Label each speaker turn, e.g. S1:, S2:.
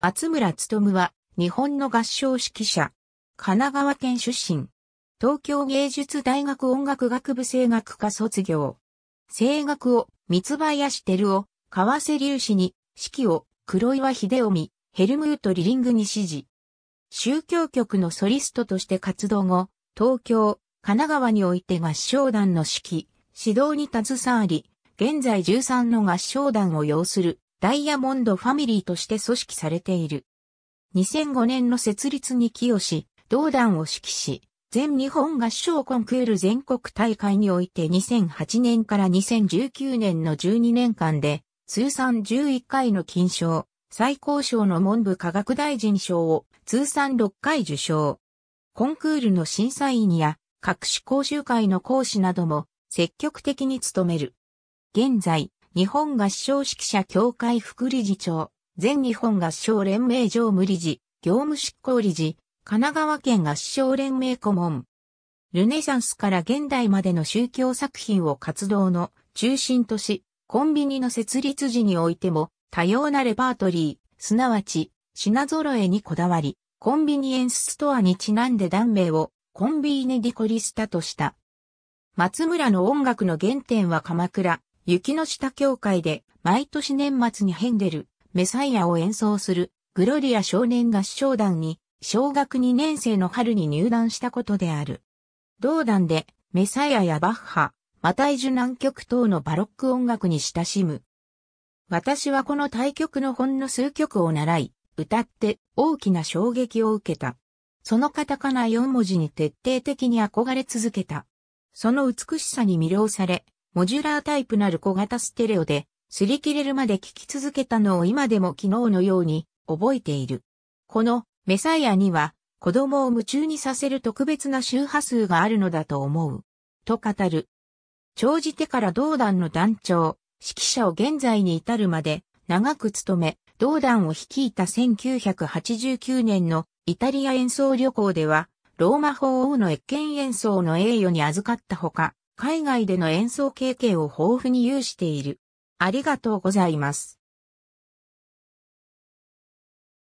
S1: 厚村努は、日本の合唱指揮者。神奈川県出身。東京芸術大学音楽学部声楽科卒業。声楽を、三林照夫、川瀬隆史に、指揮を、黒岩秀臣、ヘルムート・リリングに指示。宗教局のソリストとして活動後、東京、神奈川において合唱団の指揮、指導に携わり、現在13の合唱団を要するダイヤモンドファミリーとして組織されている。2005年の設立に寄与し、同団を指揮し、全日本合唱コンクール全国大会において2008年から2019年の12年間で、通算11回の金賞、最高賞の文部科学大臣賞を通算6回受賞。コンクールの審査員や各種講習会の講師なども積極的に務める。現在、日本合唱指揮者協会副理事長、全日本合唱連盟常務理事、業務執行理事、神奈川県合唱連盟顧問。ルネサンスから現代までの宗教作品を活動の中心とし、コンビニの設立時においても多様なレパートリー、すなわち品揃えにこだわり、コンビニエンスストアにちなんで断名をコンビニディコリスタとした。松村の音楽の原点は鎌倉、雪の下教会で毎年年末にヘンデル、メサイアを演奏するグロリア少年合唱団に小学2年生の春に入団したことである。同団でメサイアやバッハ、マタイジュ南極等のバロック音楽に親しむ。私はこの対局のほんの数曲を習い、歌って大きな衝撃を受けた。そのカタカナ4文字に徹底的に憧れ続けた。その美しさに魅了され、モジュラータイプなる小型ステレオで、擦り切れるまで聞き続けたのを今でも昨日のように覚えている。このメサイアには子供を夢中にさせる特別な周波数があるのだと思う。と語る。長じてから道団の団長、指揮者を現在に至るまで長く務め、道団を率いた1989年のイタリア演奏旅行では、ローマ法王の謁見演奏の栄誉に預かったほか、海外での演奏経験を豊富に有している。ありがとうございます。